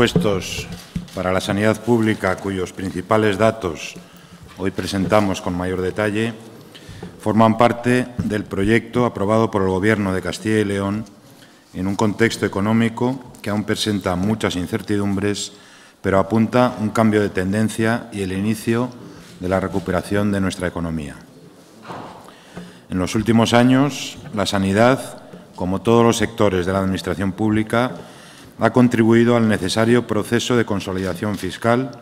presupuestos para la sanidad pública, cuyos principales datos hoy presentamos con mayor detalle, forman parte del proyecto aprobado por el Gobierno de Castilla y León en un contexto económico que aún presenta muchas incertidumbres, pero apunta un cambio de tendencia y el inicio de la recuperación de nuestra economía. En los últimos años, la sanidad, como todos los sectores de la Administración pública, ha contribuido al necesario proceso de consolidación fiscal,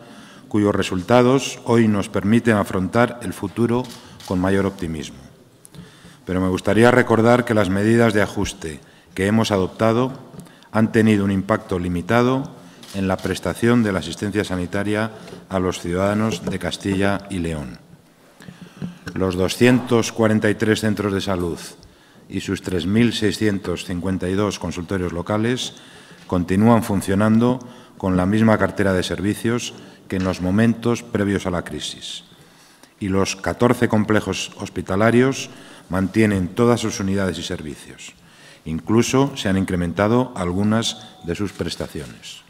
cuyos resultados hoy nos permiten afrontar el futuro con mayor optimismo. Pero me gustaría recordar que las medidas de ajuste que hemos adoptado han tenido un impacto limitado en la prestación de la asistencia sanitaria a los ciudadanos de Castilla y León. Los 243 centros de salud y sus 3.652 consultorios locales continúan funcionando con la misma cartera de servicios que en los momentos previos a la crisis. Y los 14 complejos hospitalarios mantienen todas sus unidades y servicios. Incluso se han incrementado algunas de sus prestaciones.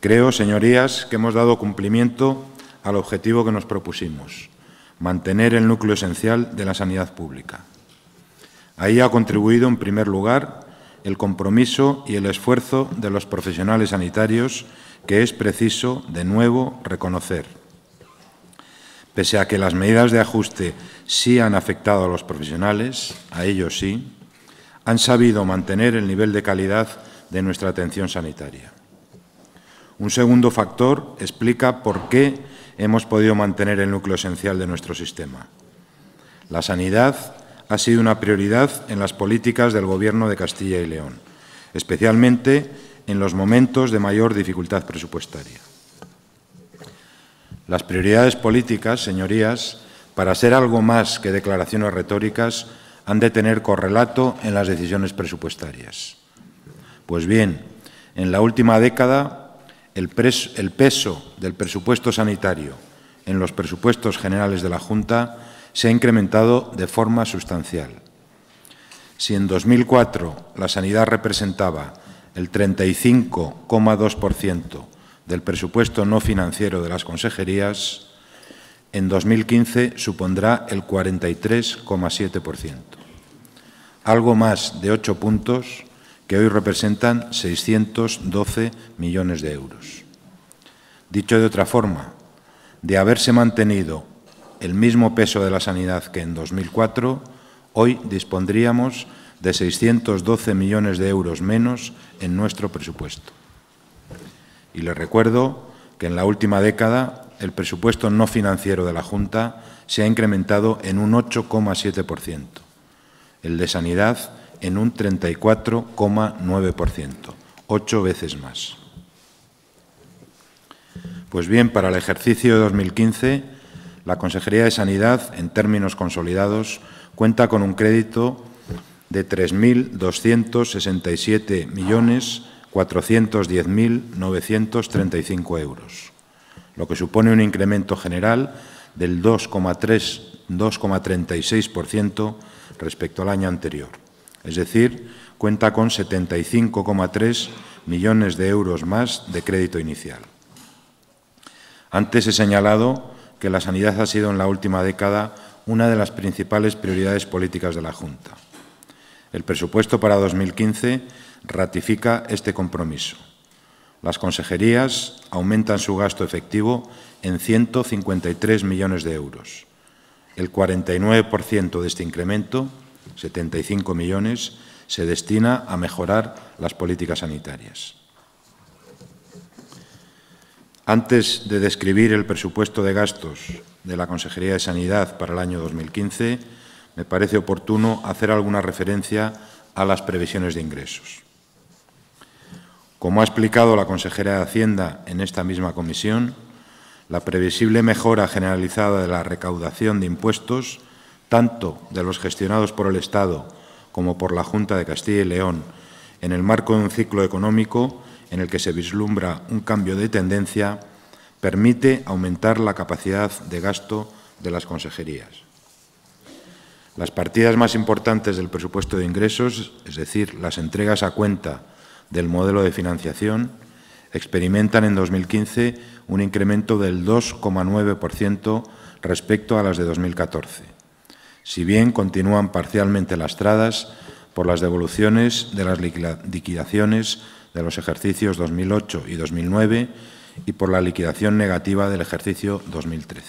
Creo, señorías, que hemos dado cumplimiento al objetivo que nos propusimos, mantener el núcleo esencial de la sanidad pública. Ahí ha contribuido, en primer lugar, el compromiso y el esfuerzo de los profesionales sanitarios que es preciso, de nuevo, reconocer. Pese a que las medidas de ajuste sí han afectado a los profesionales, a ellos sí, han sabido mantener el nivel de calidad de nuestra atención sanitaria. Un segundo factor explica por qué hemos podido mantener el núcleo esencial de nuestro sistema. La sanidad ha sido una prioridad en las políticas del Gobierno de Castilla y León, especialmente en los momentos de mayor dificultad presupuestaria. Las prioridades políticas, señorías, para ser algo más que declaraciones retóricas, han de tener correlato en las decisiones presupuestarias. Pues bien, en la última década, el, peso del presupuesto sanitario en los presupuestos generales de la Junta se ha incrementado de forma sustancial. Si en 2004 la sanidad representaba el 35,2% del presupuesto no financiero de las consejerías, en 2015 supondrá el 43,7%, algo más de 8 puntos que hoy representan 612 millones de euros. Dicho de otra forma, de haberse mantenido el mismo peso de la sanidad que en 2004, hoy dispondríamos de 612 millones de euros menos en nuestro presupuesto. Y les recuerdo que en la última década el presupuesto no financiero de la Junta se ha incrementado en un 8,7%, el de sanidad en un 34,9%, ocho veces más. Pues bien, para el ejercicio de 2015 la Consejería de Sanidad, en términos consolidados, cuenta con un crédito de 3.267.410.935 euros, lo que supone un incremento general del 2,36% respecto al año anterior. Es decir, cuenta con 75,3 millones de euros más de crédito inicial. Antes he señalado que la sanidad ha sido en la última década una de las principales prioridades políticas de la Junta. El presupuesto para 2015 ratifica este compromiso. Las consejerías aumentan su gasto efectivo en 153 millones de euros. El 49% de este incremento, 75 millones, se destina a mejorar las políticas sanitarias. Antes de describir el presupuesto de gastos de la Consejería de Sanidad para el año 2015, me parece oportuno hacer alguna referencia a las previsiones de ingresos. Como ha explicado la consejera de Hacienda en esta misma comisión, la previsible mejora generalizada de la recaudación de impuestos, tanto de los gestionados por el Estado como por la Junta de Castilla y León, en el marco de un ciclo económico en el que se vislumbra un cambio de tendencia, permite aumentar la capacidad de gasto de las consejerías. Las partidas más importantes del presupuesto de ingresos, es decir, las entregas a cuenta del modelo de financiación, experimentan en 2015 un incremento del 2,9% respecto a las de 2014, si bien continúan parcialmente lastradas por las devoluciones de las liquidaciones de los ejercicios 2008 y 2009 y por la liquidación negativa del ejercicio 2013.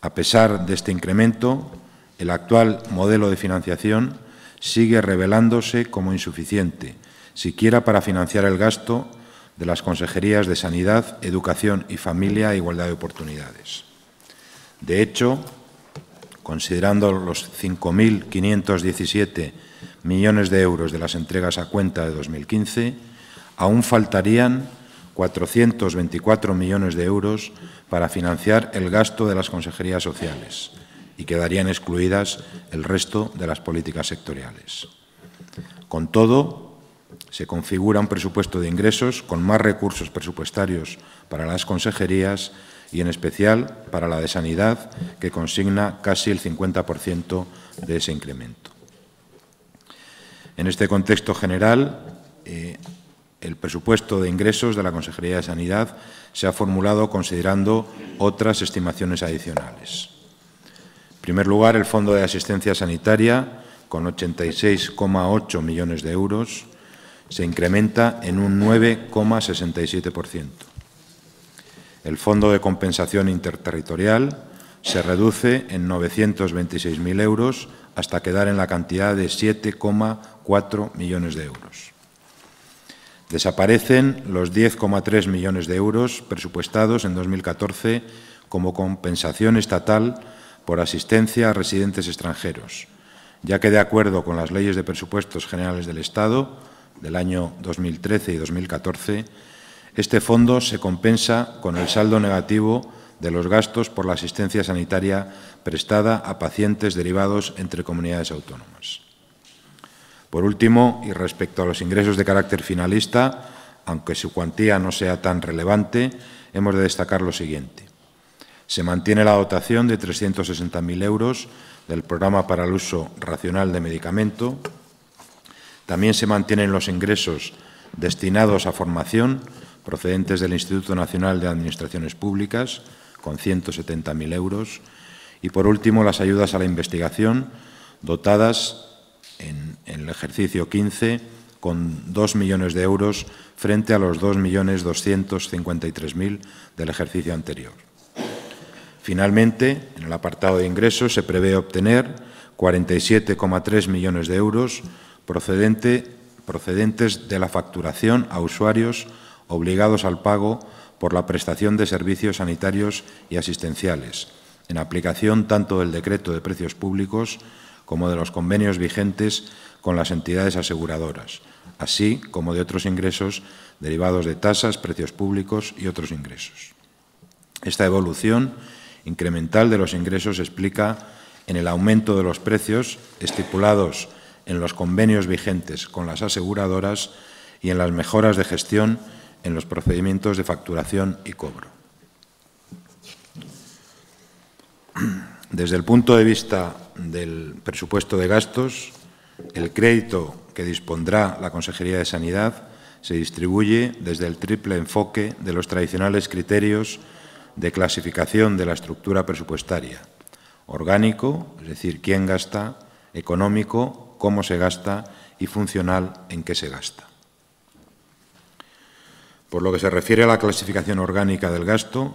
A pesar de este incremento, el actual modelo de financiación sigue revelándose como insuficiente, siquiera para financiar el gasto de las consejerías de Sanidad, Educación y Familia e Igualdad de Oportunidades. De hecho, considerando los 5.517 millones de euros de las entregas a cuenta de 2015, aún faltarían 424 millones de euros para financiar el gasto de las consejerías sociales y quedarían excluidas el resto de las políticas sectoriales. Con todo, se configura un presupuesto de ingresos con más recursos presupuestarios para las consejerías y en especial para la de sanidad, que consigna casi el 50% de ese incremento. En este contexto general, eh, el presupuesto de ingresos de la Consejería de Sanidad se ha formulado considerando otras estimaciones adicionales. En primer lugar, el Fondo de Asistencia Sanitaria, con 86,8 millones de euros, se incrementa en un 9,67%. El Fondo de Compensación Interterritorial se reduce en 926.000 euros hasta quedar en la cantidad de 7,5 4 millones de euros. Desaparecen los 10,3 millones de euros presupuestados en 2014 como compensación estatal por asistencia a residentes extranjeros, ya que de acuerdo con las leyes de presupuestos generales del Estado del año 2013 y 2014, este fondo se compensa con el saldo negativo de los gastos por la asistencia sanitaria prestada a pacientes derivados entre comunidades autónomas. Por último, y respecto a los ingresos de carácter finalista, aunque su cuantía no sea tan relevante, hemos de destacar lo siguiente. Se mantiene la dotación de 360.000 euros del programa para el uso racional de medicamento. También se mantienen los ingresos destinados a formación procedentes del Instituto Nacional de Administraciones Públicas, con 170.000 euros. Y, por último, las ayudas a la investigación, dotadas en, el ejercicio 15 con 2 millones de euros frente a los 2.253.000 del ejercicio anterior. Finalmente, en el apartado de ingresos se prevé obtener 47,3 millones de euros procedentes de la facturación a usuarios obligados al pago por la prestación de servicios sanitarios y asistenciales, en aplicación tanto del Decreto de Precios Públicos como de los convenios vigentes con las entidades aseguradoras, así como de otros ingresos derivados de tasas, precios públicos y otros ingresos. Esta evolución incremental de los ingresos se explica en el aumento de los precios estipulados en los convenios vigentes con las aseguradoras y en las mejoras de gestión en los procedimientos de facturación y cobro. Desde el punto de vista del presupuesto de gastos, el crédito que dispondrá la Consejería de Sanidad se distribuye desde el triple enfoque de los tradicionales criterios de clasificación de la estructura presupuestaria. Orgánico, es decir, quién gasta, económico, cómo se gasta y funcional, en qué se gasta. Por lo que se refiere a la clasificación orgánica del gasto,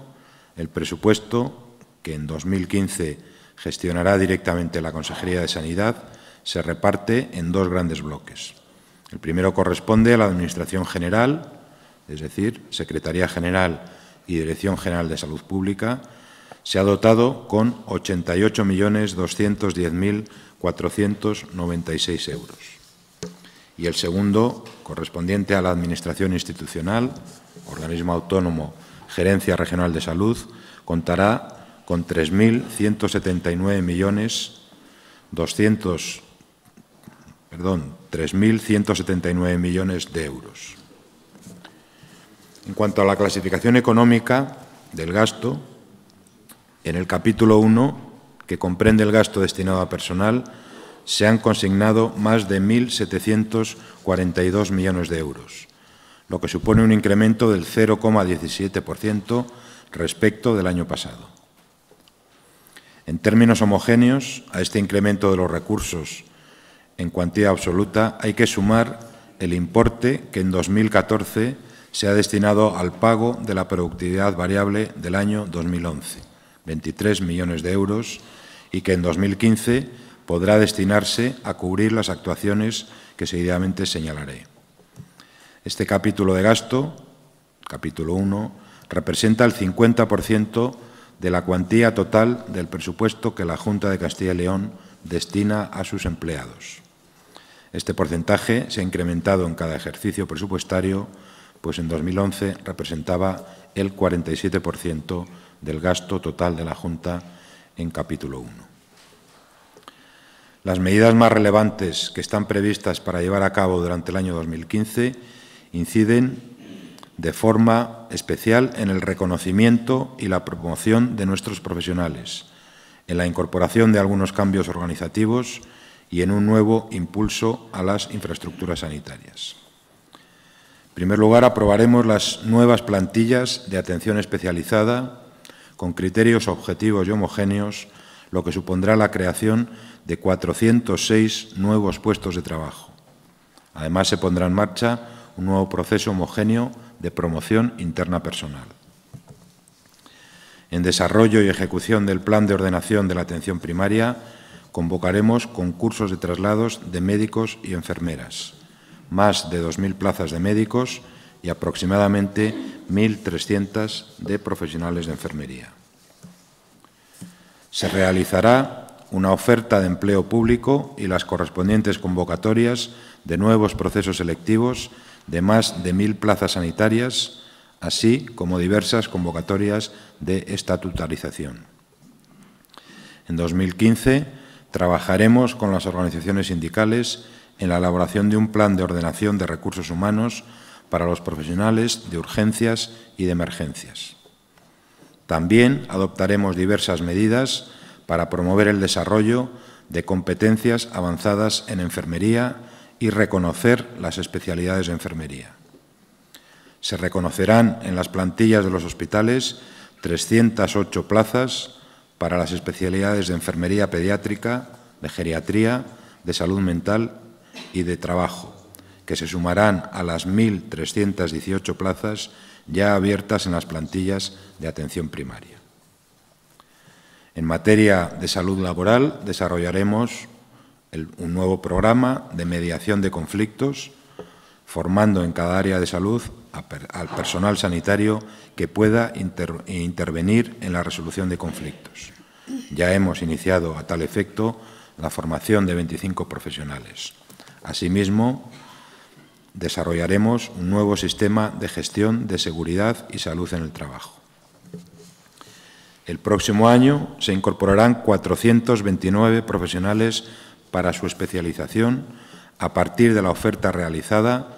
el presupuesto, que en 2015 gestionará directamente la Consejería de Sanidad, se reparte en dos grandes bloques. El primero corresponde a la Administración General, es decir, Secretaría General y Dirección General de Salud Pública, se ha dotado con 88.210.496 euros. Y el segundo, correspondiente a la Administración Institucional, Organismo Autónomo, Gerencia Regional de Salud, contará con 3.179 millones 200, perdón, 3.179 millones de euros. En cuanto a la clasificación económica del gasto, en el capítulo 1, que comprende el gasto destinado a personal, se han consignado más de 1.742 millones de euros, lo que supone un incremento del 0,17% respecto del año pasado. En términos homogéneos, a este incremento de los recursos en cuantía absoluta hay que sumar el importe que en 2014 se ha destinado al pago de la productividad variable del año 2011, 23 millones de euros, y que en 2015 podrá destinarse a cubrir las actuaciones que seguidamente señalaré. Este capítulo de gasto, capítulo 1, representa el 50% de la cuantía total del presupuesto que la Junta de Castilla y León destina a sus empleados. Este porcentaje se ha incrementado en cada ejercicio presupuestario, pues en 2011 representaba el 47% del gasto total de la Junta en capítulo 1. Las medidas más relevantes que están previstas para llevar a cabo durante el año 2015 inciden de forma especial en el reconocimiento y la promoción de nuestros profesionales, en la incorporación de algunos cambios organizativos y en un nuevo impulso a las infraestructuras sanitarias. En primer lugar, aprobaremos las nuevas plantillas de atención especializada con criterios objetivos y homogéneos, lo que supondrá la creación de 406 nuevos puestos de trabajo. Además, se pondrá en marcha un nuevo proceso homogéneo de promoción interna personal. En desarrollo y ejecución del plan de ordenación de la atención primaria, convocaremos concursos de traslados de médicos y enfermeras, más de 2.000 plazas de médicos y aproximadamente 1.300 de profesionales de enfermería. Se realizará una oferta de empleo público y las correspondientes convocatorias de nuevos procesos selectivos de más de mil plazas sanitarias, así como diversas convocatorias de estatutarización. En 2015 trabajaremos con las organizaciones sindicales en la elaboración de un plan de ordenación de recursos humanos para los profesionales de urgencias y de emergencias. También adoptaremos diversas medidas para promover el desarrollo de competencias avanzadas en enfermería, y reconocer las especialidades de enfermería. Se reconocerán en las plantillas de los hospitales 308 plazas para las especialidades de enfermería pediátrica, de geriatría, de salud mental y de trabajo, que se sumarán a las 1.318 plazas ya abiertas en las plantillas de atención primaria. En materia de salud laboral desarrollaremos un nuevo programa de mediación de conflictos, formando en cada área de salud al personal sanitario que pueda intervenir en la resolución de conflictos. Ya hemos iniciado a tal efecto la formación de 25 profesionales. Asimismo, desarrollaremos un nuevo sistema de gestión de seguridad y salud en el trabajo. El próximo año se incorporarán 429 profesionales para su especialización a partir de la oferta realizada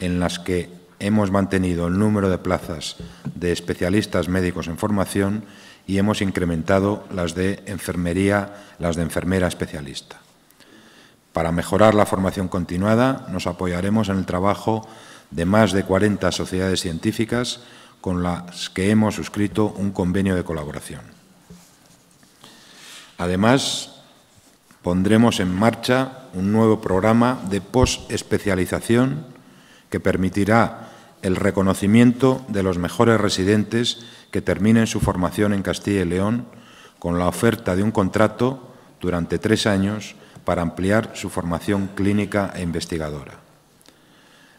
en las que hemos mantenido el número de plazas de especialistas médicos en formación y hemos incrementado las de enfermería, las de enfermera especialista. Para mejorar la formación continuada, nos apoyaremos en el trabajo de más de 40 sociedades científicas con las que hemos suscrito un convenio de colaboración. Además, pondremos en marcha un nuevo programa de posespecialización que permitirá el reconocimiento de los mejores residentes que terminen su formación en Castilla y León con la oferta de un contrato durante tres años para ampliar su formación clínica e investigadora.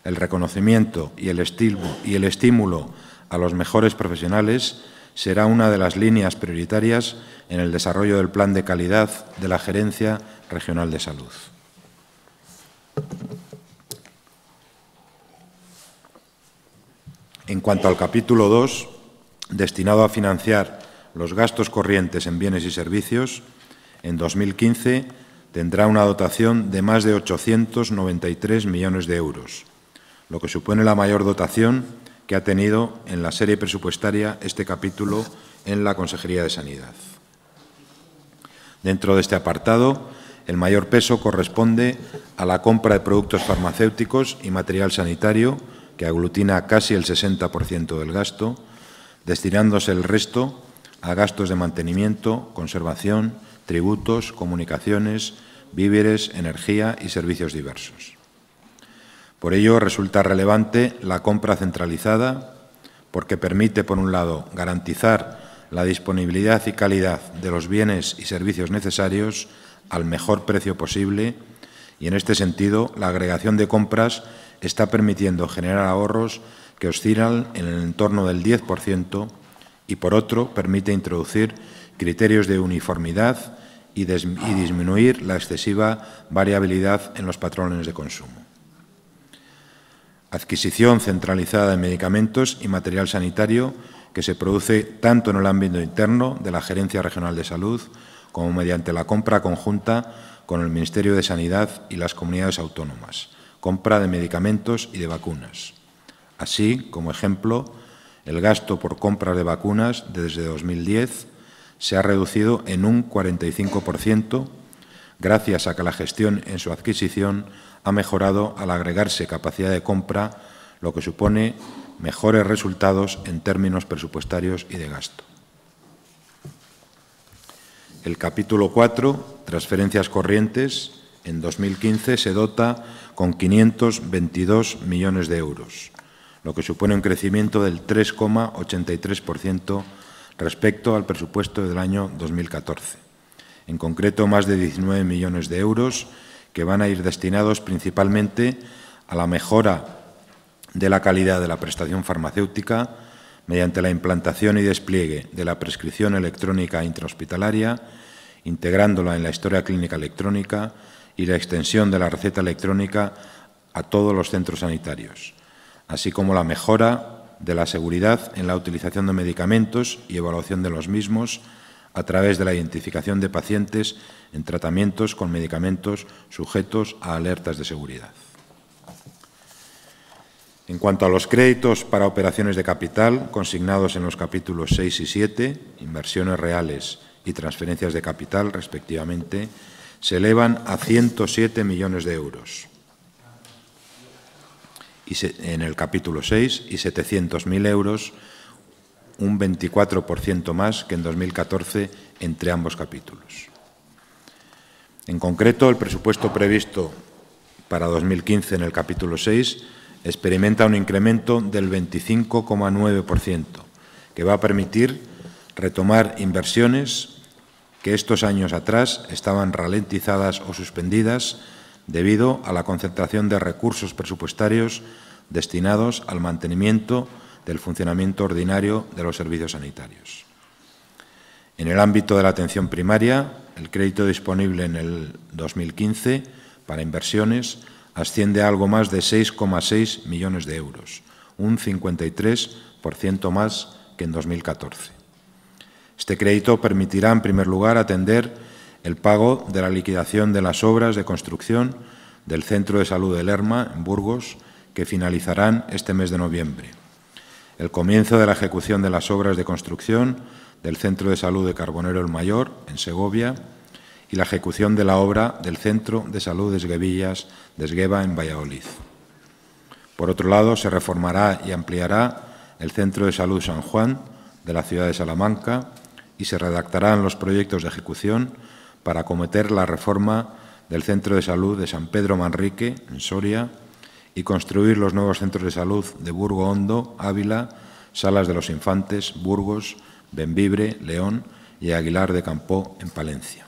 El reconocimiento y el, estímulo, y el estímulo a los mejores profesionales será una de las líneas prioritarias en el desarrollo del plan de calidad de la Gerencia Regional de Salud. En cuanto al capítulo 2, destinado a financiar los gastos corrientes en bienes y servicios, en 2015 tendrá una dotación de más de 893 millones de euros, lo que supone la mayor dotación que ha tenido en la serie presupuestaria este capítulo en la Consejería de Sanidad. Dentro de este apartado, el mayor peso corresponde a la compra de productos farmacéuticos y material sanitario, que aglutina casi el 60% del gasto, destinándose el resto a gastos de mantenimiento, conservación, tributos, comunicaciones, víveres, energía y servicios diversos. Por ello resulta relevante la compra centralizada porque permite, por un lado, garantizar la disponibilidad y calidad de los bienes y servicios necesarios al mejor precio posible y, en este sentido, la agregación de compras está permitiendo generar ahorros que oscilan en el entorno del 10% y, por otro, permite introducir criterios de uniformidad y, y disminuir la excesiva variabilidad en los patrones de consumo adquisición centralizada de medicamentos y material sanitario que se produce tanto en el ámbito interno de la Gerencia Regional de Salud como mediante la compra conjunta con el Ministerio de Sanidad y las comunidades autónomas, compra de medicamentos y de vacunas. Así, como ejemplo, el gasto por compra de vacunas desde 2010 se ha reducido en un 45%, gracias a que la gestión en su adquisición ha mejorado al agregarse capacidad de compra, lo que supone mejores resultados en términos presupuestarios y de gasto. El capítulo 4, transferencias corrientes, en 2015 se dota con 522 millones de euros, lo que supone un crecimiento del 3,83% respecto al presupuesto del año 2014. En concreto, más de 19 millones de euros que van a ir destinados principalmente a la mejora de la calidad de la prestación farmacéutica mediante la implantación y despliegue de la prescripción electrónica intrahospitalaria, integrándola en la historia clínica electrónica y la extensión de la receta electrónica a todos los centros sanitarios, así como la mejora de la seguridad en la utilización de medicamentos y evaluación de los mismos a través de la identificación de pacientes en tratamientos con medicamentos sujetos a alertas de seguridad. En cuanto a los créditos para operaciones de capital consignados en los capítulos 6 y 7, inversiones reales y transferencias de capital, respectivamente, se elevan a 107 millones de euros y en el capítulo 6 y 700.000 euros, un 24% más que en 2014 entre ambos capítulos. En concreto, el presupuesto previsto para 2015 en el capítulo 6 experimenta un incremento del 25,9%, que va a permitir retomar inversiones que estos años atrás estaban ralentizadas o suspendidas debido a la concentración de recursos presupuestarios destinados al mantenimiento del funcionamiento ordinario de los servicios sanitarios. En el ámbito de la atención primaria, el crédito disponible en el 2015 para inversiones asciende a algo más de 6,6 millones de euros, un 53% más que en 2014. Este crédito permitirá, en primer lugar, atender el pago de la liquidación de las obras de construcción del Centro de Salud de Lerma, en Burgos, que finalizarán este mes de noviembre, el comienzo de la ejecución de las obras de construcción del Centro de Salud de Carbonero el Mayor, en Segovia, y la ejecución de la obra del Centro de Salud de Esguevillas de Esgueva, en Valladolid. Por otro lado, se reformará y ampliará el Centro de Salud San Juan de la ciudad de Salamanca y se redactarán los proyectos de ejecución para acometer la reforma del Centro de Salud de San Pedro Manrique, en Soria, y construir los nuevos centros de salud de Burgo Hondo, Ávila, Salas de los Infantes, Burgos, Bembibre, León y Aguilar de Campó, en Palencia.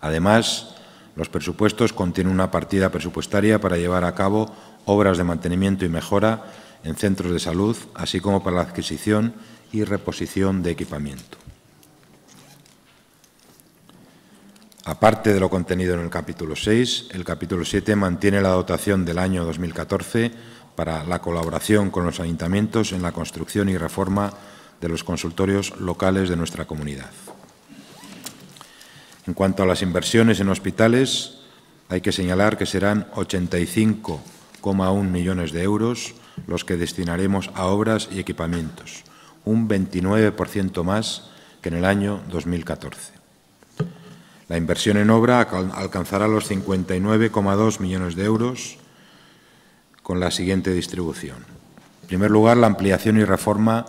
Además, los presupuestos contienen una partida presupuestaria para llevar a cabo obras de mantenimiento y mejora en centros de salud, así como para la adquisición y reposición de equipamiento. Aparte de lo contenido en el capítulo 6, el capítulo 7 mantiene la dotación del año 2014 para la colaboración con los ayuntamientos en la construcción y reforma de los consultorios locales de nuestra comunidad. En cuanto a las inversiones en hospitales, hay que señalar que serán 85,1 millones de euros los que destinaremos a obras y equipamientos, un 29% más que en el año 2014. La inversión en obra alcanzará los 59,2 millones de euros con la siguiente distribución. En primer lugar, la ampliación y reforma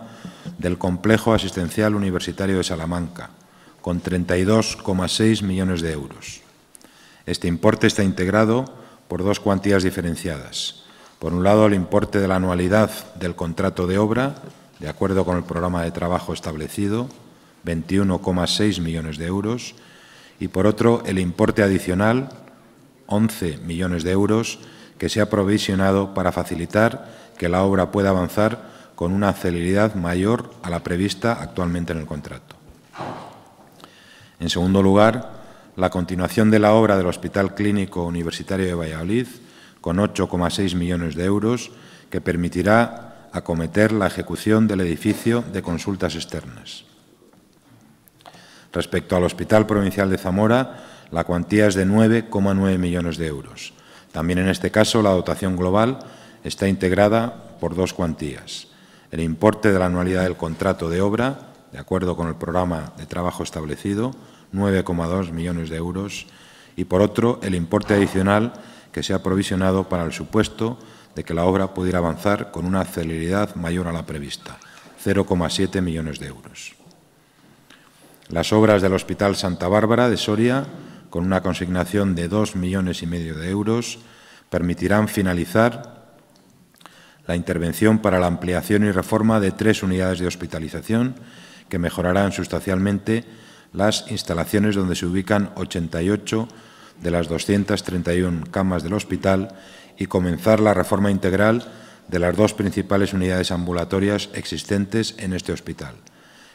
del Complejo Asistencial Universitario de Salamanca, con 32,6 millones de euros. Este importe está integrado por dos cuantías diferenciadas. Por un lado, el importe de la anualidad del contrato de obra, de acuerdo con el programa de trabajo establecido, 21,6 millones de euros, y por otro, el importe adicional, 11 millones de euros, que se ha provisionado para facilitar que la obra pueda avanzar con una celeridad mayor a la prevista actualmente en el contrato. En segundo lugar, la continuación de la obra del Hospital Clínico Universitario de Valladolid, con 8,6 millones de euros, que permitirá acometer la ejecución del edificio de consultas externas. Respecto al Hospital Provincial de Zamora, la cuantía es de 9,9 millones de euros. También en este caso la dotación global está integrada por dos cuantías el importe de la anualidad del contrato de obra, de acuerdo con el programa de trabajo establecido, 9,2 millones de euros, y por otro, el importe adicional que se ha provisionado para el supuesto de que la obra pudiera avanzar con una celeridad mayor a la prevista, 0,7 millones de euros. Las obras del Hospital Santa Bárbara de Soria, con una consignación de 2 millones y medio de euros, permitirán finalizar la intervención para la ampliación y reforma de tres unidades de hospitalización que mejorarán sustancialmente las instalaciones donde se ubican 88 de las 231 camas del hospital y comenzar la reforma integral de las dos principales unidades ambulatorias existentes en este hospital,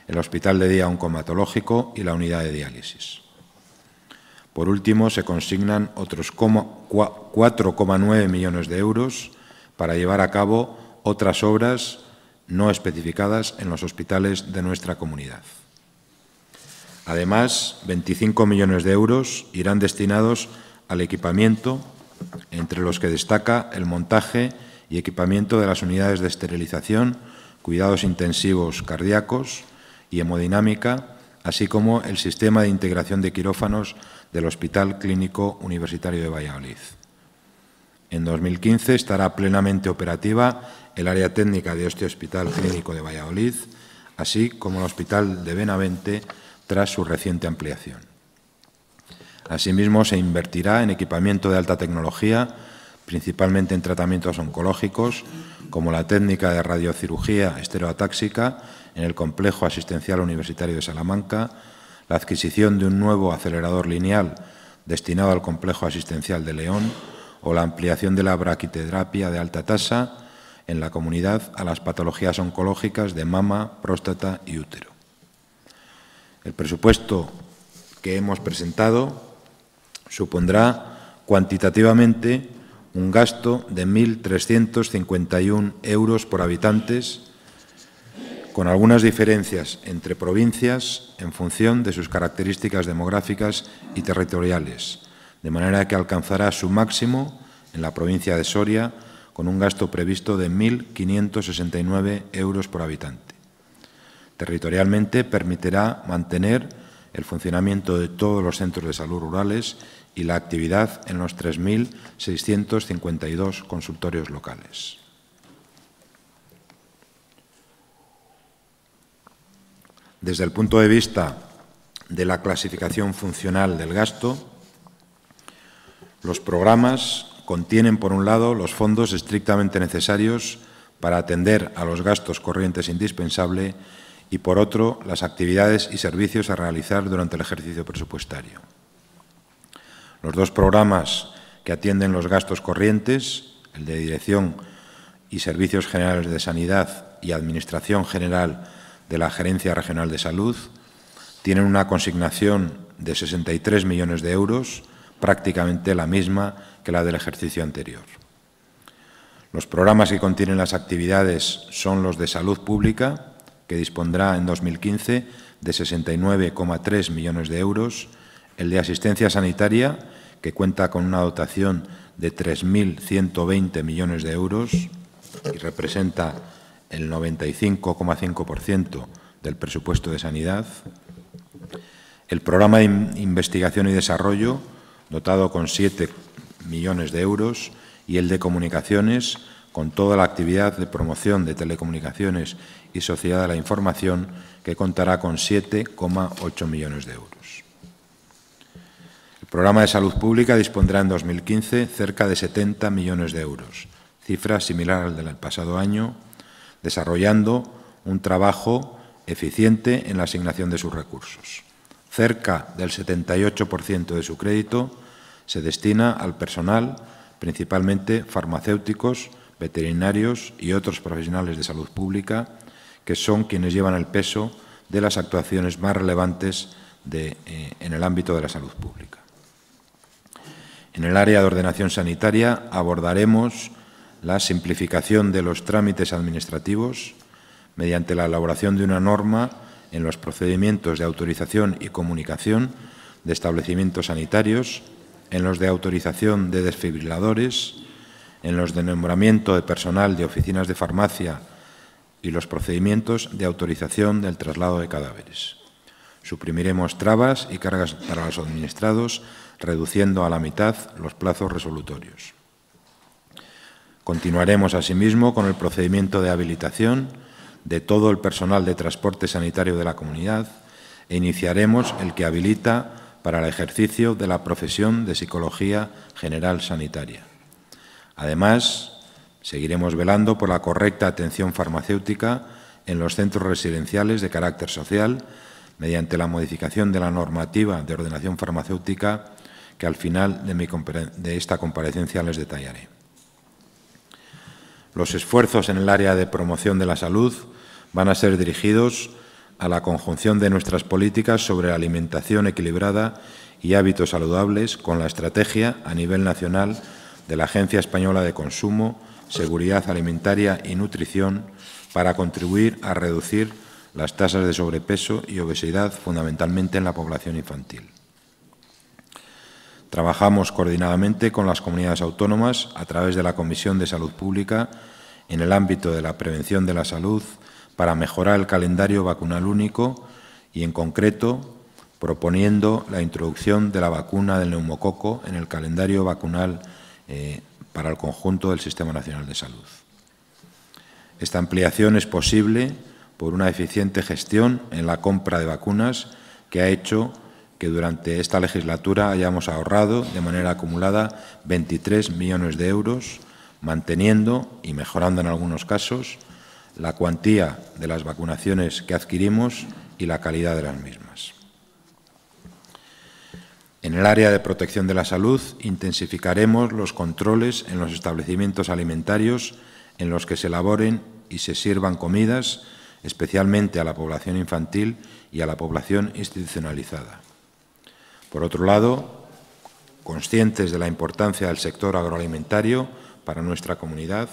el Hospital de Día Oncomatológico y la Unidad de Diálisis. Por último, se consignan otros 4,9 millones de euros para llevar a cabo otras obras no especificadas en los hospitales de nuestra comunidad. Además, 25 millones de euros irán destinados al equipamiento, entre los que destaca el montaje y equipamiento de las unidades de esterilización, cuidados intensivos cardíacos y hemodinámica, así como el sistema de integración de quirófanos del Hospital Clínico Universitario de Valladolid. En 2015 estará plenamente operativa el área técnica de este Hospital Clínico de Valladolid, así como el Hospital de Benavente, tras su reciente ampliación. Asimismo, se invertirá en equipamiento de alta tecnología, principalmente en tratamientos oncológicos, como la técnica de radiocirugía estereotáxica en el Complejo Asistencial Universitario de Salamanca, la adquisición de un nuevo acelerador lineal destinado al Complejo Asistencial de León, o la ampliación de la braquiterapia de alta tasa en la comunidad a las patologías oncológicas de mama, próstata y útero. El presupuesto que hemos presentado supondrá cuantitativamente un gasto de 1.351 euros por habitantes, con algunas diferencias entre provincias en función de sus características demográficas y territoriales, de manera que alcanzará su máximo en la provincia de Soria con un gasto previsto de 1.569 euros por habitante. Territorialmente permitirá mantener el funcionamiento de todos los centros de salud rurales y la actividad en los 3.652 consultorios locales. Desde el punto de vista de la clasificación funcional del gasto, los programas contienen, por un lado, los fondos estrictamente necesarios para atender a los gastos corrientes indispensables y, por otro, las actividades y servicios a realizar durante el ejercicio presupuestario. Los dos programas que atienden los gastos corrientes, el de Dirección y Servicios Generales de Sanidad y Administración General de la Gerencia Regional de Salud, tienen una consignación de 63 millones de euros prácticamente la misma que la del ejercicio anterior. Los programas que contienen las actividades son los de salud pública, que dispondrá en 2015 de 69,3 millones de euros, el de asistencia sanitaria, que cuenta con una dotación de 3.120 millones de euros y representa el 95,5% del presupuesto de sanidad, el programa de investigación y desarrollo, dotado con 7 millones de euros, y el de comunicaciones, con toda la actividad de promoción de telecomunicaciones y sociedad de la información, que contará con 7,8 millones de euros. El programa de salud pública dispondrá en 2015 cerca de 70 millones de euros, cifra similar al del pasado año, desarrollando un trabajo eficiente en la asignación de sus recursos. Cerca del 78% de su crédito se destina al personal, principalmente farmacéuticos, veterinarios y otros profesionales de salud pública, que son quienes llevan el peso de las actuaciones más relevantes eh, en el ámbito de la salud pública. En el área de ordenación sanitaria abordaremos la simplificación de los trámites administrativos mediante la elaboración de una norma en los procedimientos de autorización y comunicación de establecimientos sanitarios, en los de autorización de desfibriladores, en los de nombramiento de personal de oficinas de farmacia y los procedimientos de autorización del traslado de cadáveres. Suprimiremos trabas y cargas para los administrados, reduciendo a la mitad los plazos resolutorios. Continuaremos asimismo con el procedimiento de habilitación de todo el personal de transporte sanitario de la comunidad e iniciaremos el que habilita para el ejercicio de la profesión de psicología general sanitaria. Además, seguiremos velando por la correcta atención farmacéutica en los centros residenciales de carácter social mediante la modificación de la normativa de ordenación farmacéutica que al final de, de esta comparecencia les detallaré los esfuerzos en el área de promoción de la salud van a ser dirigidos a la conjunción de nuestras políticas sobre alimentación equilibrada y hábitos saludables con la estrategia a nivel nacional de la Agencia Española de Consumo, Seguridad Alimentaria y Nutrición para contribuir a reducir las tasas de sobrepeso y obesidad fundamentalmente en la población infantil. Trabajamos coordinadamente con las comunidades autónomas a través de la Comisión de Salud Pública en el ámbito de la prevención de la salud para mejorar el calendario vacunal único y, en concreto, proponiendo la introducción de la vacuna del neumococo en el calendario vacunal eh, para el conjunto del Sistema Nacional de Salud. Esta ampliación es posible por una eficiente gestión en la compra de vacunas que ha hecho que durante esta legislatura hayamos ahorrado de manera acumulada 23 millones de euros, manteniendo y mejorando en algunos casos la cuantía de las vacunaciones que adquirimos y la calidad de las mismas. En el área de protección de la salud intensificaremos los controles en los establecimientos alimentarios en los que se elaboren y se sirvan comidas, especialmente a la población infantil y a la población institucionalizada. Por otro lado, conscientes de la importancia del sector agroalimentario para nuestra comunidad,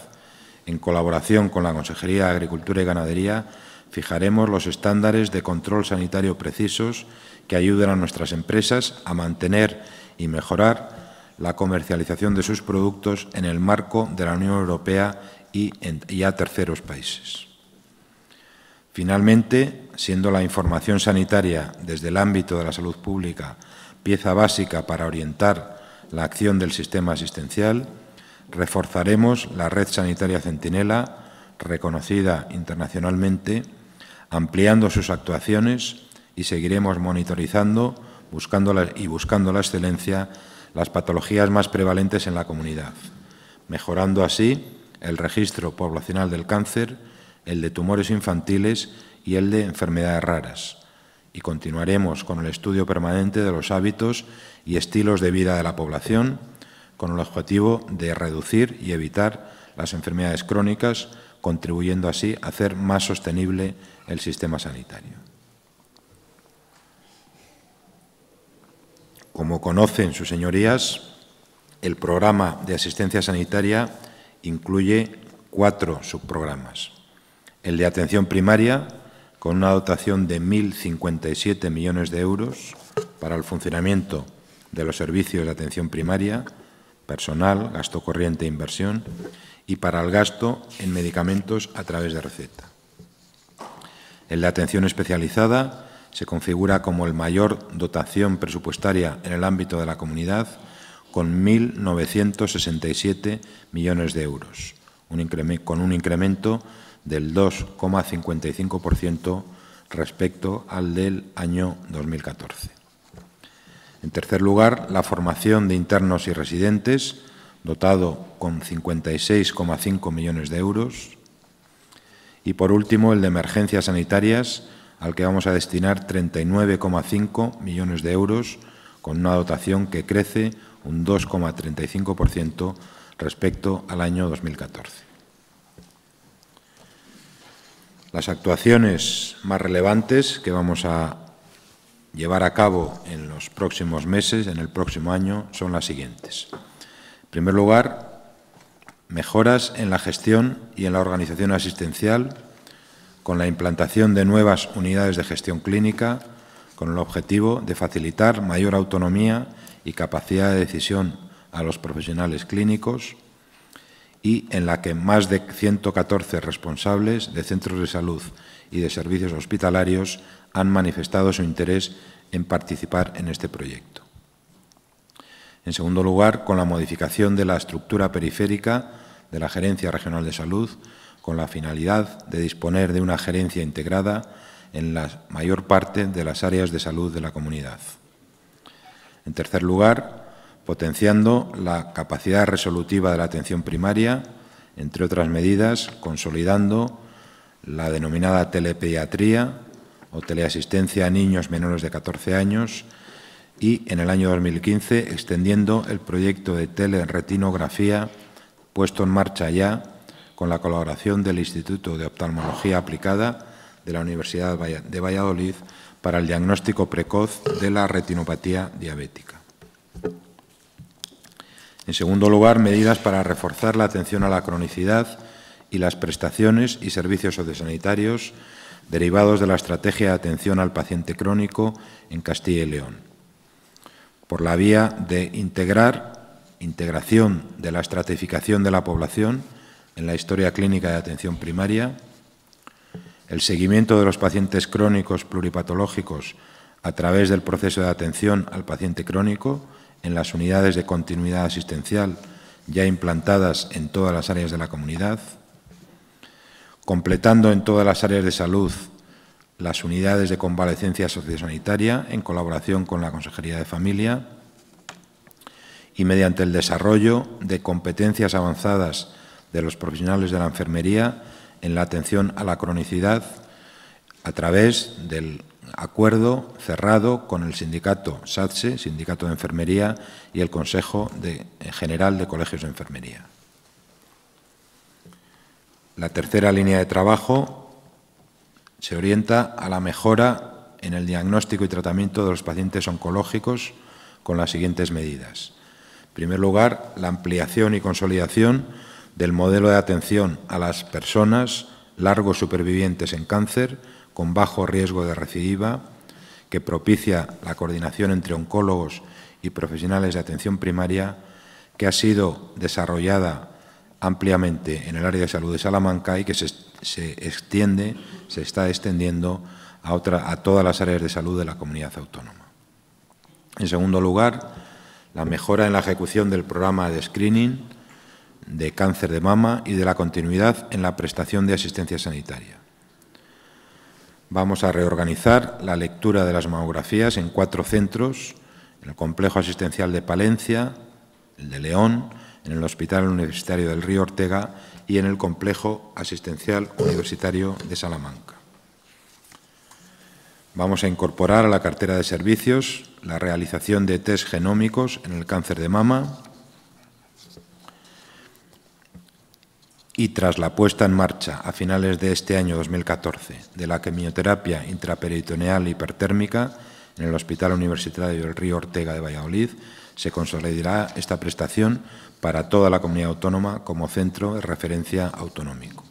en colaboración con la Consejería de Agricultura y Ganadería, fijaremos los estándares de control sanitario precisos que ayuden a nuestras empresas a mantener y mejorar la comercialización de sus productos en el marco de la Unión Europea y, en, a terceros países. Finalmente, siendo la información sanitaria desde el ámbito de la salud pública pieza básica para orientar la acción del sistema asistencial, reforzaremos la red sanitaria centinela, reconocida internacionalmente, ampliando sus actuaciones y seguiremos monitorizando buscando y buscando la excelencia las patologías más prevalentes en la comunidad, mejorando así el registro poblacional del cáncer, el de tumores infantiles y el de enfermedades raras y continuaremos con el estudio permanente de los hábitos y estilos de vida de la población con el objetivo de reducir y evitar las enfermedades crónicas, contribuyendo así a hacer más sostenible el sistema sanitario. Como conocen sus señorías, el programa de asistencia sanitaria incluye cuatro subprogramas. El de atención primaria, con una dotación de 1.057 millones de euros para el funcionamiento de los servicios de atención primaria, personal, gasto corriente e inversión, y para el gasto en medicamentos a través de receta. El de atención especializada se configura como el mayor dotación presupuestaria en el ámbito de la comunidad, con 1.967 millones de euros, con un incremento del 2,55% respecto al del año 2014. En tercer lugar, la formación de internos y residentes, dotado con 56,5 millones de euros. Y por último, el de emergencias sanitarias, al que vamos a destinar 39,5 millones de euros, con una dotación que crece un 2,35% respecto al año 2014. Las actuaciones más relevantes que vamos a llevar a cabo en los próximos meses, en el próximo año, son las siguientes. En primer lugar, mejoras en la gestión y en la organización asistencial con la implantación de nuevas unidades de gestión clínica con el objetivo de facilitar mayor autonomía y capacidad de decisión a los profesionales clínicos y en la que más de 114 responsables de centros de salud y de servicios hospitalarios han manifestado su interés en participar en este proyecto. En segundo lugar, con la modificación de la estructura periférica de la Gerencia Regional de Salud, con la finalidad de disponer de una gerencia integrada en la mayor parte de las áreas de salud de la comunidad. En tercer lugar, potenciando la capacidad resolutiva de la atención primaria, entre otras medidas, consolidando la denominada telepediatría o teleasistencia a niños menores de 14 años y, en el año 2015, extendiendo el proyecto de teleretinografía puesto en marcha ya con la colaboración del Instituto de Oftalmología Aplicada de la Universidad de Valladolid para el diagnóstico precoz de la retinopatía diabética. En segundo lugar, medidas para reforzar la atención a la cronicidad y las prestaciones y servicios sociosanitarios derivados de la estrategia de atención al paciente crónico en Castilla y León, por la vía de integrar, integración de la estratificación de la población en la historia clínica de atención primaria, el seguimiento de los pacientes crónicos pluripatológicos a través del proceso de atención al paciente crónico en las unidades de continuidad asistencial ya implantadas en todas las áreas de la comunidad, completando en todas las áreas de salud las unidades de convalecencia sociosanitaria en colaboración con la Consejería de Familia y mediante el desarrollo de competencias avanzadas de los profesionales de la enfermería en la atención a la cronicidad a través del acuerdo cerrado con el sindicato SATSE, Sindicato de Enfermería, y el Consejo eh, General de Colegios de Enfermería. La tercera línea de trabajo se orienta a la mejora en el diagnóstico y tratamiento de los pacientes oncológicos con las siguientes medidas. En primer lugar, la ampliación y consolidación del modelo de atención a las personas largos supervivientes en cáncer, con bajo riesgo de recidiva, que propicia la coordinación entre oncólogos y profesionales de atención primaria, que ha sido desarrollada ampliamente en el área de salud de Salamanca y que se, extiende, se está extendiendo a, a todas las áreas de salud de la comunidad autónoma. En segundo lugar, la mejora en la ejecución del programa de screening de cáncer de mama y de la continuidad en la prestación de asistencia sanitaria. Vamos a reorganizar la lectura de las mamografías en cuatro centros, en el Complejo Asistencial de Palencia, el de León, en el Hospital Universitario del Río Ortega y en el Complejo Asistencial Universitario de Salamanca. Vamos a incorporar a la cartera de servicios la realización de test genómicos en el cáncer de mama, y tras la puesta en marcha a finales de este año 2014 de la quimioterapia intraperitoneal hipertérmica en el Hospital Universitario del Río Ortega de Valladolid, se consolidará esta prestación para toda la comunidad autónoma como centro de referencia autonómico.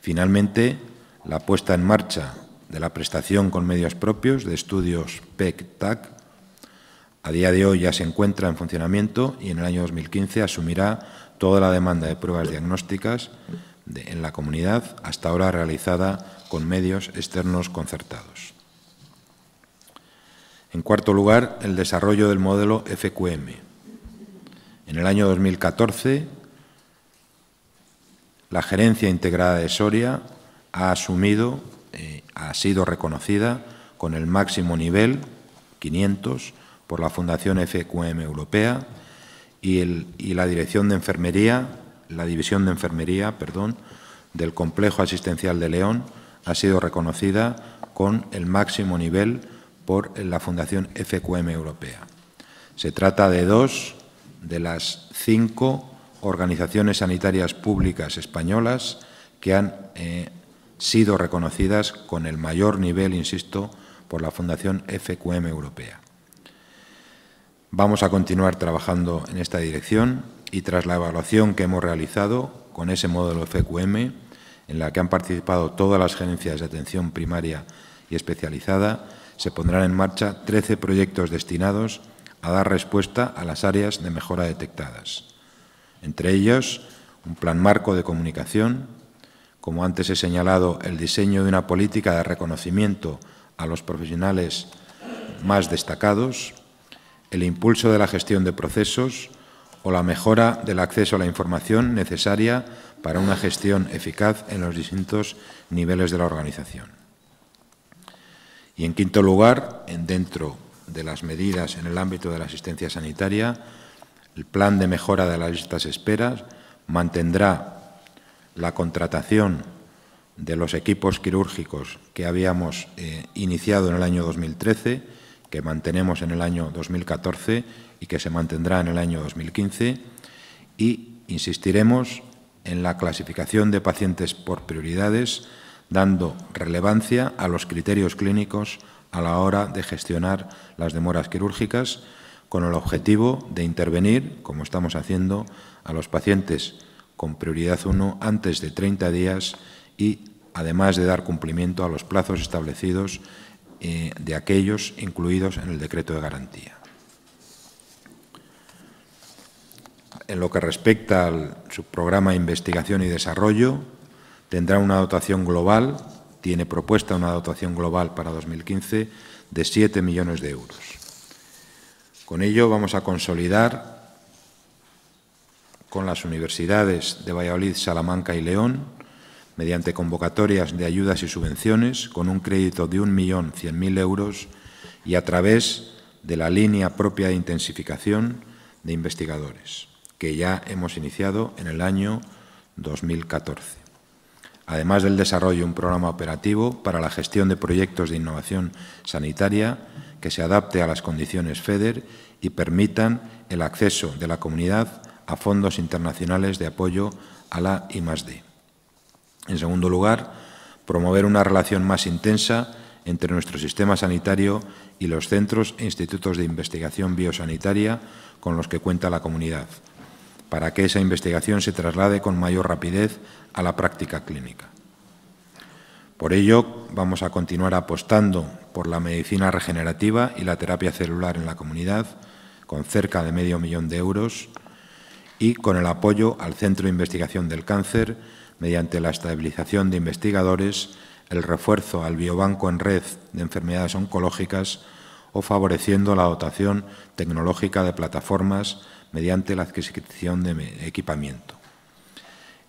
Finalmente, la puesta en marcha de la prestación con medios propios de estudios PEC-TAC a día de hoy ya se encuentra en funcionamiento y en el año 2015 asumirá toda la demanda de pruebas diagnósticas en la comunidad hasta ahora realizada con medios externos concertados. En cuarto lugar, el desarrollo del modelo FQM. En el año 2014, la Gerencia Integrada de Soria ha asumido, eh, ha sido reconocida con el máximo nivel, 500, por la Fundación FQM Europea y, la Dirección de Enfermería, la División de Enfermería, perdón, del Complejo Asistencial de León ha sido reconocida con el máximo nivel por la Fundación FQM Europea. Se trata de dos de las cinco organizaciones sanitarias públicas españolas que han eh, sido reconocidas con el mayor nivel, insisto, por la Fundación FQM Europea. Vamos a continuar trabajando en esta dirección y tras la evaluación que hemos realizado con ese modelo FQM, en la que han participado todas las gerencias de atención primaria y especializada, se pondrán en marcha 13 proyectos destinados a dar respuesta a las áreas de mejora detectadas. Entre ellos, un plan marco de comunicación, como antes he señalado, el diseño de una política de reconocimiento a los profesionales más destacados, el impulso de la gestión de procesos o la mejora del acceso a la información necesaria para una gestión eficaz en los distintos niveles de la organización. Y en quinto lugar, dentro de las medidas en el ámbito de la asistencia sanitaria, el plan de mejora de las listas esperas mantendrá la contratación de los equipos quirúrgicos que habíamos eh, iniciado en el año 2013 que mantenemos en el año 2014 y que se mantendrá en el año 2015 y insistiremos en la clasificación de pacientes por prioridades, dando relevancia a los criterios clínicos a la hora de gestionar las demoras quirúrgicas, con el objetivo de intervenir, como estamos haciendo, a los pacientes con prioridad 1 antes de 30 días y, además de dar cumplimiento a los plazos establecidos eh, de aquellos incluidos en el decreto de garantía. En lo que respecta al subprograma de investigación y desarrollo, tendrá una dotación global, tiene propuesta una dotación global para 2015 de 7 millones de euros. Con ello vamos a consolidar con las universidades de Valladolid, Salamanca y León mediante convocatorias de ayudas y subvenciones con un crédito de 1.100.000 euros y a través de la línea propia de intensificación de investigadores, que ya hemos iniciado en el año 2014. Además del desarrollo de un programa operativo para la gestión de proyectos de innovación sanitaria que se adapte a las condiciones FEDER y permitan el acceso de la comunidad a fondos internacionales de apoyo a la I+.D. En segundo lugar, promover una relación más intensa entre nuestro sistema sanitario y los centros e institutos de investigación biosanitaria con los que cuenta la comunidad, para que esa investigación se traslade con mayor rapidez a la práctica clínica. Por ello, vamos a continuar apostando por la medicina regenerativa y la terapia celular en la comunidad, con cerca de medio millón de euros, y con el apoyo al Centro de Investigación del Cáncer mediante la estabilización de investigadores, el refuerzo al biobanco en red de enfermedades oncológicas o favoreciendo la dotación tecnológica de plataformas mediante la adquisición de equipamiento.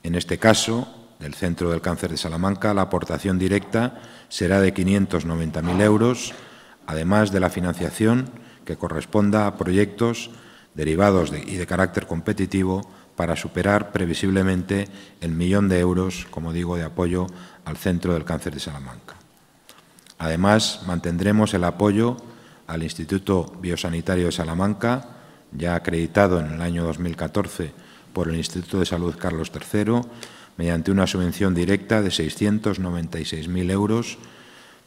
En este caso, del Centro del Cáncer de Salamanca, la aportación directa será de 590.000 euros, además de la financiación que corresponda a proyectos derivados y de carácter competitivo para superar previsiblemente el millón de euros, como digo, de apoyo al Centro del Cáncer de Salamanca. Además, mantendremos el apoyo al Instituto Biosanitario de Salamanca, ya acreditado en el año 2014 por el Instituto de Salud Carlos III, mediante una subvención directa de 696.000 euros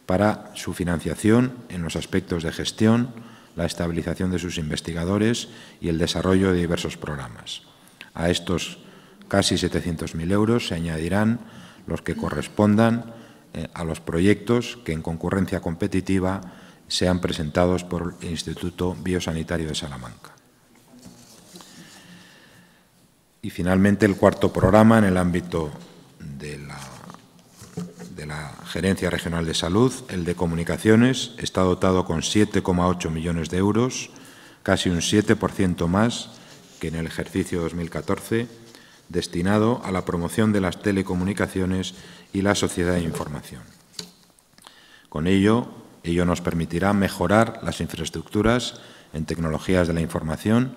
para su financiación en los aspectos de gestión, la estabilización de sus investigadores y el desarrollo de diversos programas. A estos casi 700.000 euros se añadirán los que correspondan eh, a los proyectos que en concurrencia competitiva sean presentados por el Instituto Biosanitario de Salamanca. Y finalmente el cuarto programa en el ámbito de la, de la Gerencia Regional de Salud, el de Comunicaciones, está dotado con 7,8 millones de euros, casi un 7% más en el ejercicio 2014, destinado a la promoción de las telecomunicaciones y la sociedad de información. Con ello, ello nos permitirá mejorar las infraestructuras en tecnologías de la información,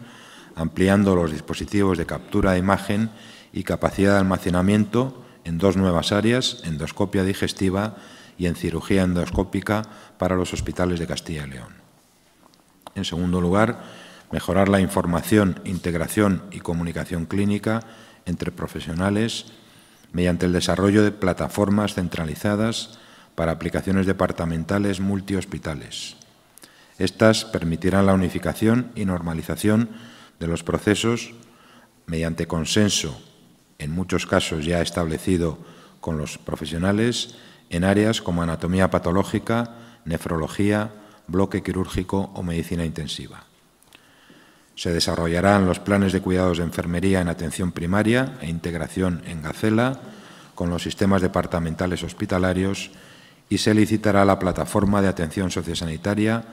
ampliando los dispositivos de captura de imagen y capacidad de almacenamiento en dos nuevas áreas, endoscopia digestiva y en cirugía endoscópica para los hospitales de Castilla y León. En segundo lugar, mejorar la información, integración y comunicación clínica entre profesionales mediante el desarrollo de plataformas centralizadas para aplicaciones departamentales multihospitales. Estas permitirán la unificación y normalización de los procesos mediante consenso, en muchos casos ya establecido con los profesionales, en áreas como anatomía patológica, nefrología, bloque quirúrgico o medicina intensiva. Se desarrollarán los planes de cuidados de enfermería en atención primaria e integración en Gacela con los sistemas departamentales hospitalarios y se licitará la plataforma de atención sociosanitaria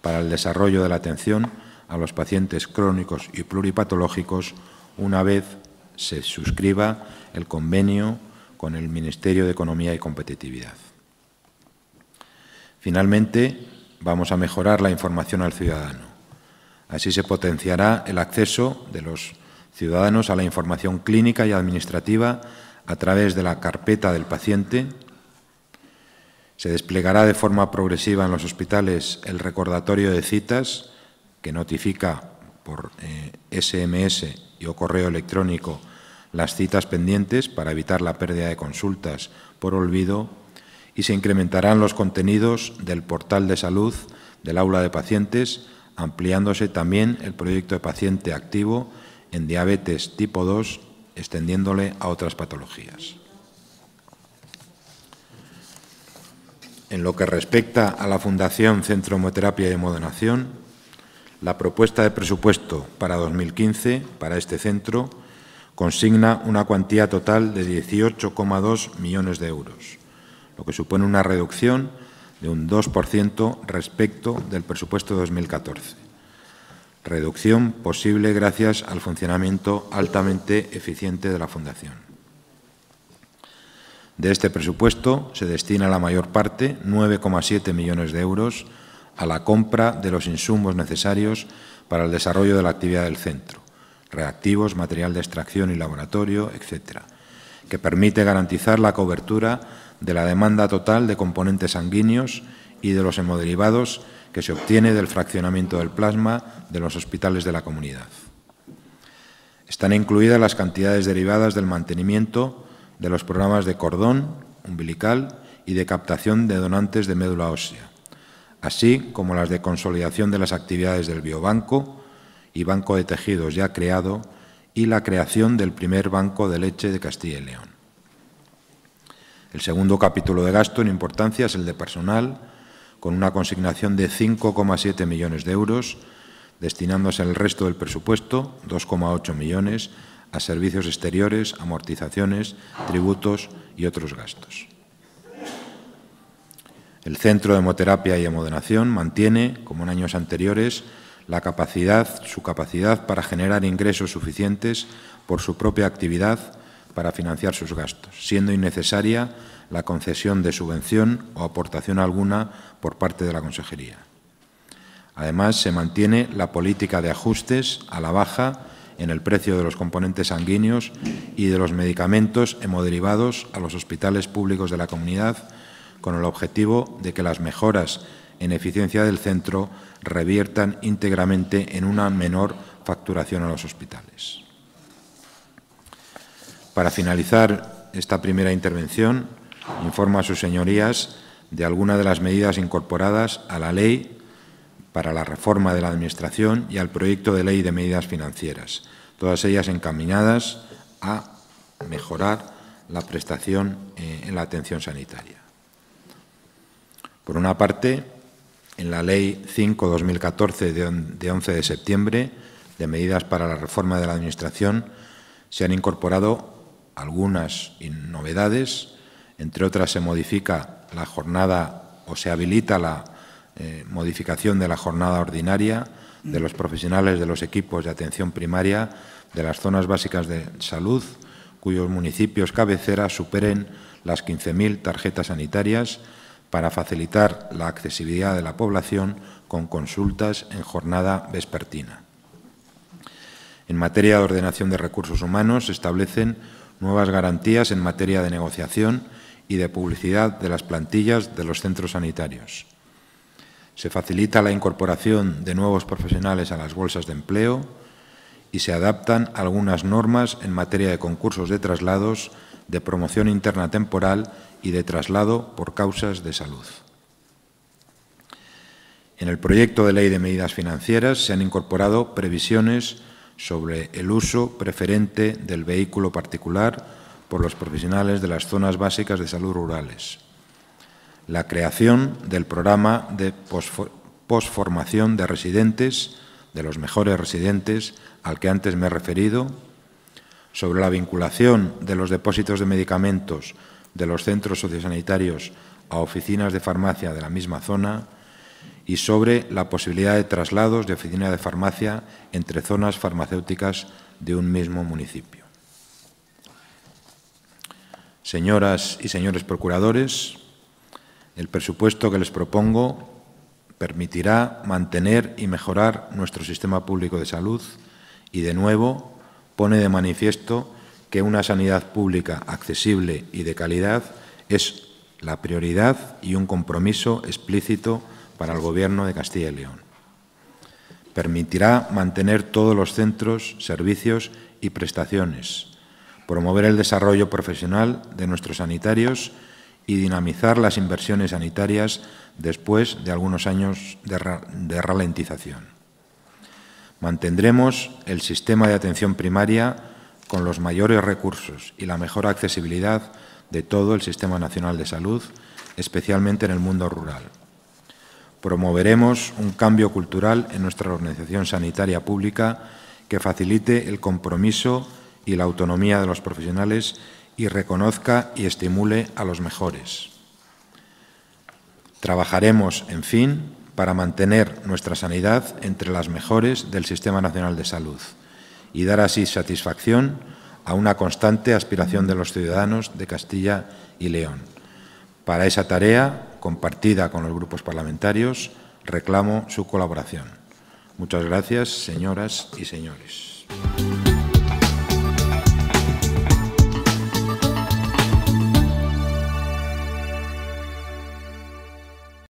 para el desarrollo de la atención a los pacientes crónicos y pluripatológicos una vez se suscriba el convenio con el Ministerio de Economía y Competitividad. Finalmente, vamos a mejorar la información al ciudadano. Así se potenciará el acceso de los ciudadanos a la información clínica y administrativa a través de la carpeta del paciente. Se desplegará de forma progresiva en los hospitales el recordatorio de citas que notifica por SMS eh, y o correo electrónico las citas pendientes para evitar la pérdida de consultas por olvido y se incrementarán los contenidos del portal de salud del aula de pacientes ampliándose también el proyecto de paciente activo en diabetes tipo 2, extendiéndole a otras patologías. En lo que respecta a la Fundación Centro Homoterapia y Hemodonación, la propuesta de presupuesto para 2015 para este centro consigna una cuantía total de 18,2 millones de euros, lo que supone una reducción de un 2% respecto del presupuesto 2014. Reducción posible gracias al funcionamiento altamente eficiente de la Fundación. De este presupuesto se destina la mayor parte, 9,7 millones de euros, a la compra de los insumos necesarios para el desarrollo de la actividad del centro, reactivos, material de extracción y laboratorio, etcétera... que permite garantizar la cobertura de la demanda total de componentes sanguíneos y de los hemoderivados que se obtiene del fraccionamiento del plasma de los hospitales de la comunidad. Están incluidas las cantidades derivadas del mantenimiento de los programas de cordón umbilical y de captación de donantes de médula ósea, así como las de consolidación de las actividades del biobanco y banco de tejidos ya creado y la creación del primer banco de leche de Castilla y León. El segundo capítulo de gasto en importancia es el de personal, con una consignación de 5,7 millones de euros, destinándose el resto del presupuesto, 2,8 millones, a servicios exteriores, amortizaciones, tributos y otros gastos. El Centro de Hemoterapia y Hemodonación mantiene, como en años anteriores, la capacidad, su capacidad para generar ingresos suficientes por su propia actividad para financiar sus gastos, siendo innecesaria la concesión de subvención o aportación alguna por parte de la Consejería. Además, se mantiene la política de ajustes a la baja en el precio de los componentes sanguíneos y de los medicamentos hemoderivados a los hospitales públicos de la comunidad con el objetivo de que las mejoras en eficiencia del centro reviertan íntegramente en una menor facturación a los hospitales. Para finalizar esta primera intervención, informo a sus señorías de algunas de las medidas incorporadas a la Ley para la Reforma de la Administración y al Proyecto de Ley de Medidas Financieras, todas ellas encaminadas a mejorar la prestación eh, en la atención sanitaria. Por una parte, en la Ley 5-2014 de 11 de septiembre de medidas para la reforma de la Administración se han incorporado algunas novedades. Entre otras, se modifica la jornada o se habilita la eh, modificación de la jornada ordinaria de los profesionales de los equipos de atención primaria de las zonas básicas de salud, cuyos municipios cabecera superen las 15.000 tarjetas sanitarias para facilitar la accesibilidad de la población con consultas en jornada vespertina. En materia de ordenación de recursos humanos se establecen nuevas garantías en materia de negociación y de publicidad de las plantillas de los centros sanitarios. Se facilita la incorporación de nuevos profesionales a las bolsas de empleo y se adaptan algunas normas en materia de concursos de traslados, de promoción interna temporal y de traslado por causas de salud. En el proyecto de ley de medidas financieras se han incorporado previsiones sobre el uso preferente del vehículo particular por los profesionales de las zonas básicas de salud rurales, la creación del programa de posformación de residentes, de los mejores residentes al que antes me he referido, sobre la vinculación de los depósitos de medicamentos de los centros sociosanitarios a oficinas de farmacia de la misma zona, y sobre la posibilidad de traslados de oficina de farmacia entre zonas farmacéuticas de un mismo municipio. Señoras y señores procuradores, el presupuesto que les propongo permitirá mantener y mejorar nuestro sistema público de salud y, de nuevo, pone de manifiesto que una sanidad pública accesible y de calidad es la prioridad y un compromiso explícito para el Gobierno de Castilla y León. Permitirá mantener todos los centros, servicios y prestaciones, promover el desarrollo profesional de nuestros sanitarios y dinamizar las inversiones sanitarias después de algunos años de, ralentización. Mantendremos el sistema de atención primaria con los mayores recursos y la mejor accesibilidad de todo el Sistema Nacional de Salud, especialmente en el mundo rural. Promoveremos un cambio cultural en nuestra organización sanitaria pública que facilite el compromiso y la autonomía de los profesionales y reconozca y estimule a los mejores. Trabajaremos, en fin, para mantener nuestra sanidad entre las mejores del Sistema Nacional de Salud y dar así satisfacción a una constante aspiración de los ciudadanos de Castilla y León. Para esa tarea compartida con los grupos parlamentarios, reclamo su colaboración. Muchas gracias, señoras y señores.